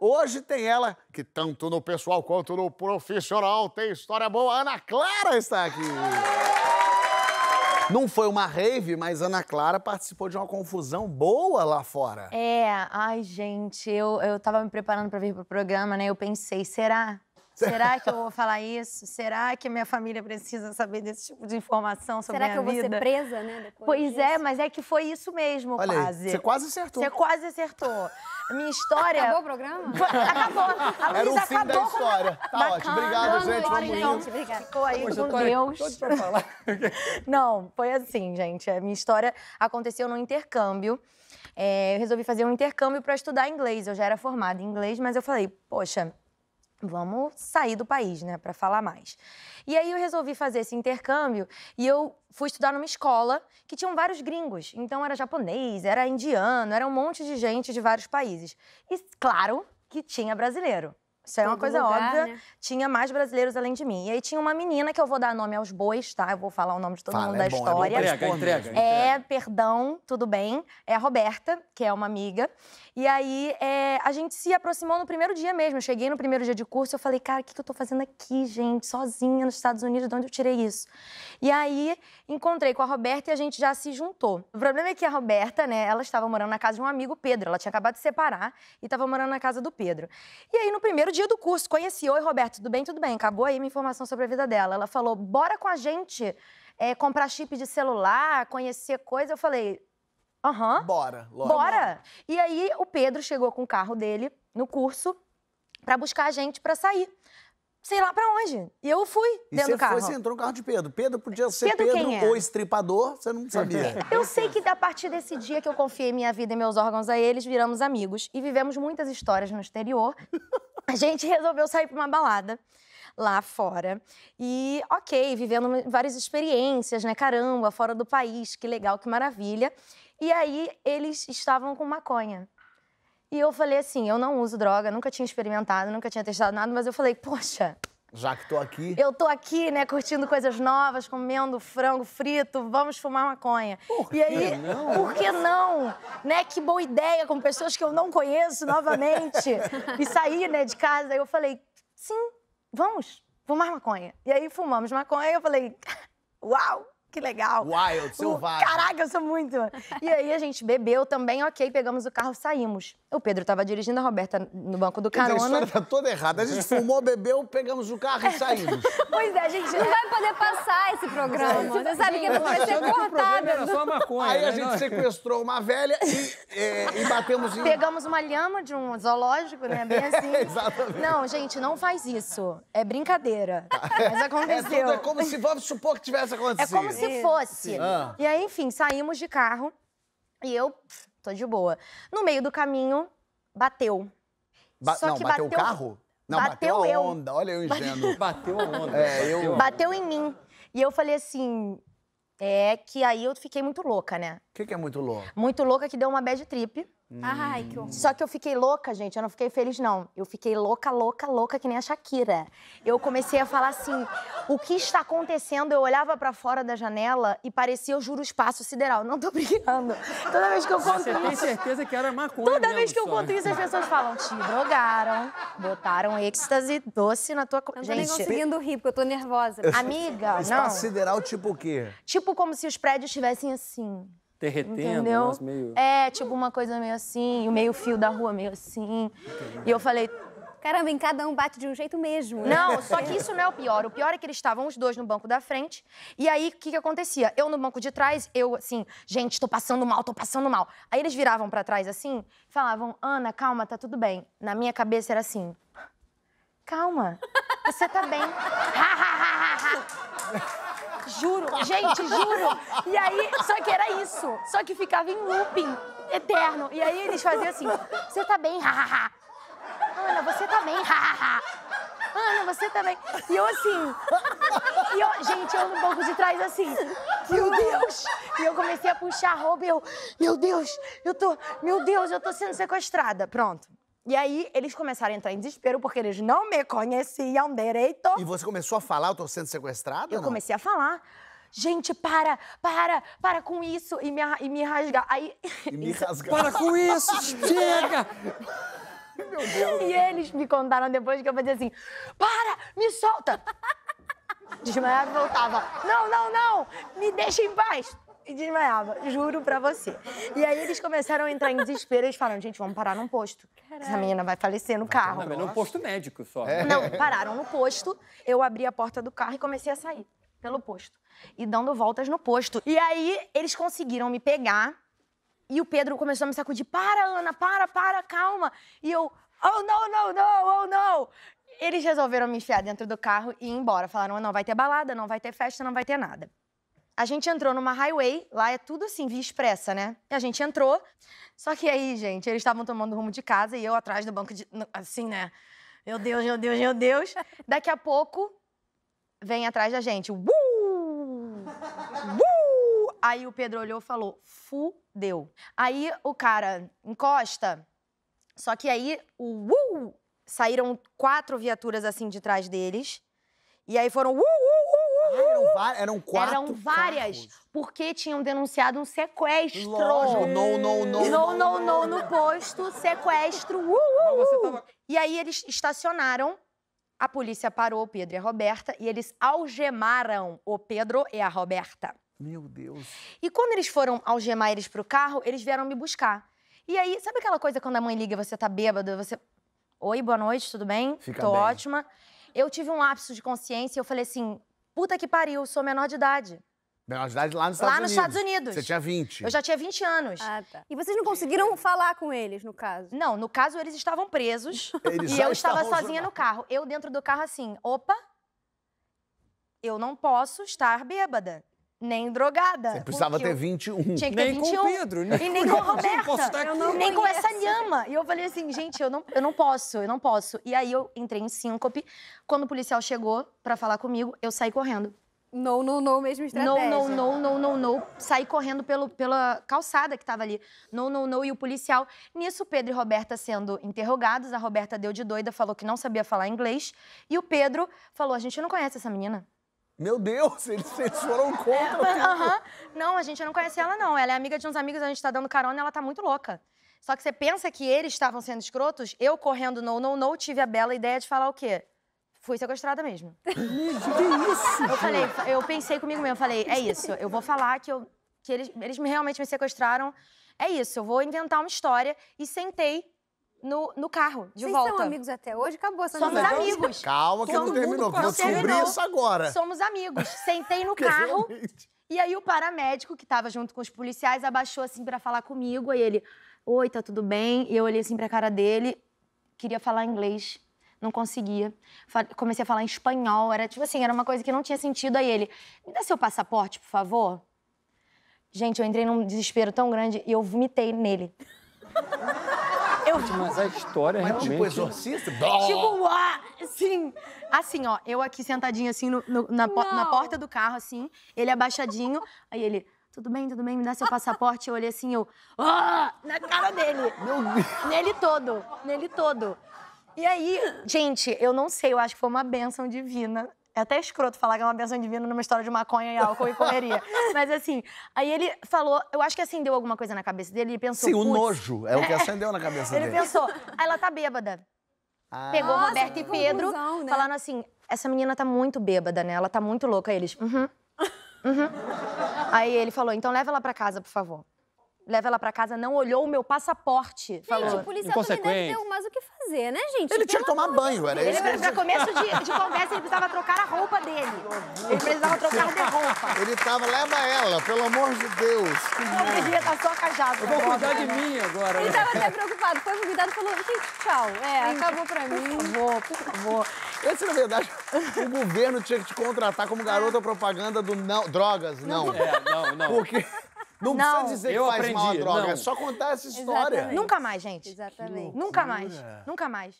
Hoje tem ela, que tanto no pessoal quanto no profissional tem história boa. Ana Clara está aqui. Não foi uma rave, mas Ana Clara participou de uma confusão boa lá fora. É, ai, gente, eu, eu tava me preparando para vir pro programa, né? Eu pensei, será Será que eu vou falar isso? Será que minha família precisa saber desse tipo de informação sobre a minha vida? Será que eu vou ser presa, né? Depois pois é, disso? é, mas é que foi isso mesmo, Olha quase. Aí, você quase acertou. Você quase acertou. Minha história. Acabou o programa? Acabou. A Era o fim da história. Com... Tá Bacana. ótimo. gente. Vamos gente, Gente, obrigada. Ficou aí Poxa, com Deus. falar. Não, foi assim, gente. A minha história aconteceu no intercâmbio. É, eu resolvi fazer um intercâmbio para estudar inglês. Eu já era formada em inglês, mas eu falei, poxa, vamos sair do país, né, para falar mais. E aí eu resolvi fazer esse intercâmbio e eu fui estudar numa escola que tinham vários gringos. Então era japonês, era indiano, era um monte de gente de vários países. E claro que tinha brasileiro. Isso é uma coisa lugar, óbvia. Né? Tinha mais brasileiros além de mim. E aí tinha uma menina que eu vou dar nome aos bois, tá? Eu vou falar o nome de todo Fala, mundo é da é bom, história. É bom, entrega, entrega, entrega. É, perdão, tudo bem. É a Roberta, que é uma amiga. E aí é, a gente se aproximou no primeiro dia mesmo. Eu cheguei no primeiro dia de curso eu falei, cara, o que, que eu tô fazendo aqui, gente, sozinha nos Estados Unidos, de onde eu tirei isso? E aí encontrei com a Roberta e a gente já se juntou. O problema é que a Roberta, né, ela estava morando na casa de um amigo, Pedro. Ela tinha acabado de separar e estava morando na casa do Pedro. E aí no primeiro dia, dia do curso, conheci. Oi, Roberto, tudo bem? Tudo bem. Acabou aí minha informação sobre a vida dela. Ela falou: bora com a gente é, comprar chip de celular, conhecer coisa. Eu falei: aham. Bora, logo. Bora. E aí o Pedro chegou com o carro dele no curso para buscar a gente para sair sei lá para onde. E eu fui e dentro do carro. Foi, você entrou no carro de Pedro. Pedro podia ser Pedro, Pedro é? ou estripador, você não sabia. eu sei que a partir desse dia que eu confiei minha vida e meus órgãos a eles, viramos amigos e vivemos muitas histórias no exterior a gente resolveu sair para uma balada lá fora. E, ok, vivendo várias experiências, né? Caramba, fora do país, que legal, que maravilha. E aí eles estavam com maconha. E eu falei assim: eu não uso droga, nunca tinha experimentado, nunca tinha testado nada, mas eu falei, poxa, já que tô aqui. Eu tô aqui, né, curtindo coisas novas, comendo frango frito, vamos fumar maconha. Por e aí, não? por que não? Né, que boa ideia com pessoas que eu não conheço novamente e sair, né, de casa. Aí eu falei: "Sim, vamos fumar maconha". E aí fumamos maconha e eu falei: "Uau, que legal. Wild, selvagem. Caraca, eu sou muito. E aí a gente bebeu também, ok, pegamos o carro, saímos. O Pedro estava dirigindo, a Roberta no banco do carro. a história tá toda errada. A gente fumou, bebeu, pegamos o carro e saímos. pois é, a gente não vai poder passar esse programa. Você sabe que não vai ser cortado. Era só maconha, aí a né? gente sequestrou uma velha e, é, e batemos em... Pegamos uma lhama de um zoológico, né? Bem assim. É, exatamente. Não, gente, não faz isso. É brincadeira. É Mas aconteceu. É, tudo, é como se, vamos supor que tivesse acontecido. É como se fosse. Ah. E aí, enfim, saímos de carro e eu tô de boa. No meio do caminho, bateu. Ba Só não, que bateu, bateu o carro? Não, bateu, bateu eu. onda. Olha eu ingênuo. Bateu a onda. É, eu... Bateu em mim. E eu falei assim, é que aí eu fiquei muito louca, né? O que, que, é muito louca? Muito louca que deu uma bad trip. Hum. Ai, que horror. Só que eu fiquei louca, gente. Eu não fiquei feliz, não. Eu fiquei louca, louca, louca, que nem a Shakira. Eu comecei a falar assim: o que está acontecendo? Eu olhava para fora da janela e parecia, eu juro, espaço sideral. Não tô brincando. Toda vez que eu conto isso... Você tem certeza que era maconha Toda mesmo, vez que eu conto isso, as pessoas falam, te drogaram, botaram êxtase doce na tua... Eu Gente, tô nem conseguindo rir, porque eu tô nervosa. Amiga, não. Espaço sideral tipo o quê? Tipo como se os prédios estivessem assim derretendo, Entendeu? Meio... É, tipo uma coisa meio assim, o meio fio da rua meio assim. Entendi. E eu falei, Caramba, em cada um bate de um jeito mesmo. Né? Não, só que isso não é o pior. O pior é que eles estavam os dois no banco da frente. E aí, o que, que acontecia? Eu no banco de trás, eu assim, gente, tô passando mal, tô passando mal. Aí eles viravam para trás assim, falavam, Ana, calma, tá tudo bem. Na minha cabeça era assim, calma, você tá bem. juro, gente, juro. E aí, só que era isso. Só que ficava em looping eterno. E aí eles faziam assim, você tá bem, Ana, você também. Ana, você também. E eu assim. E eu, gente, eu no banco de trás assim. Meu Deus! E eu comecei a puxar a roupa e eu. Meu Deus, eu tô. Meu Deus, eu tô sendo sequestrada. Pronto. E aí eles começaram a entrar em desespero porque eles não me conheciam direito. E você começou a falar, eu tô sendo sequestrada? Eu não? comecei a falar. Gente, para, para, para com isso. E me, e me rasgar. Aí. E me rasgar. Para com isso, chega! Deus. E eles me contaram depois que eu fazia assim: para, me solta! Desmaiava e voltava: não, não, não, me deixa em paz! E desmaiava, juro pra você. E aí eles começaram a entrar em desespero, eles falaram, gente, vamos parar num posto. Essa menina vai falecer no carro. Não, num posto médico só. É. Não, pararam no posto, eu abri a porta do carro e comecei a sair pelo posto. E dando voltas no posto. E aí eles conseguiram me pegar, e o Pedro começou a me sacudir: para, Ana, para, para, calma. E eu, Oh, não, não, não, oh, não. Eles resolveram me enfiar dentro do carro e ir embora. Falaram, não vai ter balada, não vai ter festa, não vai ter nada. A gente entrou numa highway, lá é tudo assim, via expressa, né? E a gente entrou, só que aí, gente, eles estavam tomando rumo de casa e eu atrás do banco de... Assim, né? Meu Deus, meu Deus, meu Deus. Daqui a pouco, vem atrás da gente. Uh! Uh! Aí o Pedro olhou e falou, fudeu. Aí o cara encosta, só que aí, uh, saíram quatro viaturas assim de trás deles. E aí foram uh, uh, uh, uh, eram, várias, eram quatro. Eram várias, porque tinham denunciado um sequestro. Lógico, não, não, não. Não, não, não, no posto, sequestro. Uh, uh, uh. E aí eles estacionaram a polícia parou o Pedro e a Roberta e eles algemaram o Pedro e a Roberta. Meu Deus. E quando eles foram algemar eles pro carro, eles vieram me buscar. E aí, sabe aquela coisa quando a mãe liga, e você tá bêbado, você. Oi, boa noite, tudo bem? Fica Tô bem. ótima. Eu tive um lapso de consciência e eu falei assim: puta que pariu, sou menor de idade. Menor de idade lá nos Estados lá Unidos. Lá nos Estados Unidos. Você tinha 20. Eu já tinha 20 anos. Ah, tá. E vocês não conseguiram falar com eles, no caso? Não, no caso eles estavam presos. Eles e eu estava sozinha no carro. Eu dentro do carro assim, opa, eu não posso estar bêbada nem drogada. Você precisava ter 21. Tinha que ter nem 21. com o Pedro. Nem e nem com a Roberta. Eu não nem com essa lhama. E eu falei assim, gente, eu não, eu não posso, eu não posso. E aí eu entrei em síncope. Quando o policial chegou para falar comigo, eu saí correndo. Não, não, não, mesmo estratégia. Não, não, não, não, não, Saí correndo pelo, pela calçada que tava ali. Não, não, não. E o policial. Nisso, Pedro e Roberta sendo interrogados. A Roberta deu de doida, falou que não sabia falar inglês. E o Pedro falou: a gente não conhece essa menina. Meu Deus, eles, eles foram contra. É, uhum. Não, a gente não conhece ela, não. Ela é amiga de uns amigos, a gente tá dando carona e ela tá muito louca. Só que você pensa que eles estavam sendo escrotos, eu correndo no, no, no, tive a bela ideia de falar o quê? Fui sequestrada mesmo. que isso? Eu falei, eu pensei comigo mesmo, falei, é isso, eu vou falar que, eu, que eles, eles realmente me sequestraram. É isso, eu vou inventar uma história. E sentei no, no carro, de Vocês volta. Vocês são amigos até hoje? Acabou, somos amigos. Calma que Todo não terminou, vou descobrir isso agora. Somos amigos. Sentei no carro e aí o paramédico, que estava junto com os policiais, abaixou assim para falar comigo. Aí ele, oi, tá tudo bem? E eu olhei assim pra cara dele, queria falar inglês não conseguia. Comecei a falar em espanhol, era tipo assim, era uma coisa que não tinha sentido. Aí ele, me dá seu passaporte, por favor. Gente, eu entrei num desespero tão grande e eu vomitei nele. Eu... É mas a história mas, tipo, realmente... É tipo exorcista? Tipo, uá, sim. Assim, ó, eu aqui sentadinha assim no, no, na, na porta do carro, assim, ele abaixadinho, aí ele tudo bem, tudo bem, me dá seu passaporte. Eu olhei assim, eu. Oh! Na cara dele. Meu Deus. Nele todo, nele todo. E aí, gente, eu não sei, eu acho que foi uma bênção divina é até escroto falar que é uma benção divina numa história de maconha e álcool e correria. Mas assim, aí ele falou, eu acho que acendeu alguma coisa na cabeça dele e pensou. Sim, o nojo é o que acendeu na cabeça dele. Ele pensou, aí ela tá bêbada. Ah. Pegou Nossa, Roberto e Pedro, né? falando assim: essa menina tá muito bêbada, né? Ela tá muito louca. Aí eles, uhum. -huh, uhum. -huh. aí ele falou: então leva ela pra casa, por favor leva ela para casa, não olhou o meu passaporte. Gente, falou. o policial também deve ter mais o que fazer, né, gente? Ele tinha que tomar banho, era isso. Ele, começo de, de conversa, ele precisava trocar a roupa dele. Ele precisava trocar de roupa. Ele tava, leva ela, pelo amor de Deus. Não podia estar só cajado. Eu vou né? cuidar de mim agora. Ele né? tava até preocupado, foi convidado e falou, gente, tchau. É, acabou pra mim. Por favor, por favor. Esse, na verdade, o governo tinha que te contratar como garota propaganda do não, drogas, não. É, não, não. Porque... Não, não. precisa dizer eu que faz aprendi, mal a droga, não. é só contar essa história. Exatamente. Nunca mais, gente. Exatamente. Nunca mais. Nunca mais.